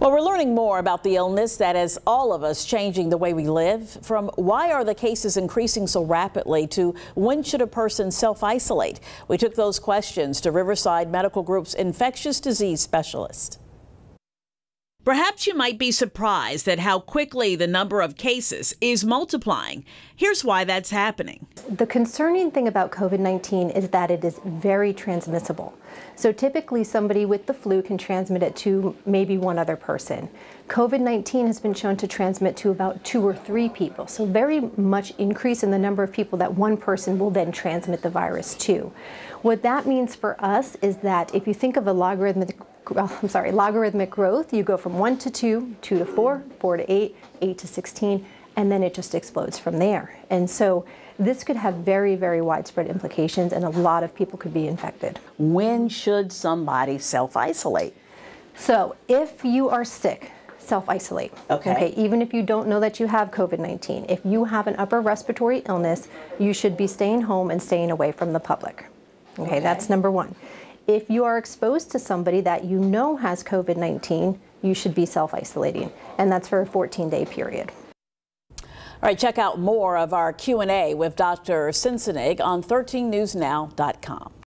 Well, we're learning more about the illness that is all of us changing the way we live. From why are the cases increasing so rapidly to when should a person self isolate? We took those questions to Riverside Medical Group's infectious disease specialist. Perhaps you might be surprised at how quickly the number of cases is multiplying. Here's why that's happening. The concerning thing about COVID 19 is that it is very transmissible. So typically, somebody with the flu can transmit it to maybe one other person. COVID 19 has been shown to transmit to about two or three people. So, very much increase in the number of people that one person will then transmit the virus to. What that means for us is that if you think of a logarithmic well, I'm sorry, logarithmic growth, you go from one to two, two to four, four to eight, eight to 16, and then it just explodes from there. And so this could have very, very widespread implications and a lot of people could be infected. When should somebody self-isolate? So if you are sick, self-isolate. Okay. okay. Even if you don't know that you have COVID-19, if you have an upper respiratory illness, you should be staying home and staying away from the public. okay. okay. that's number one if you are exposed to somebody that you know has COVID 19, you should be self isolating, and that's for a 14 day period. All right, check out more of our Q&A with Dr. Sinsenig on 13newsnow.com.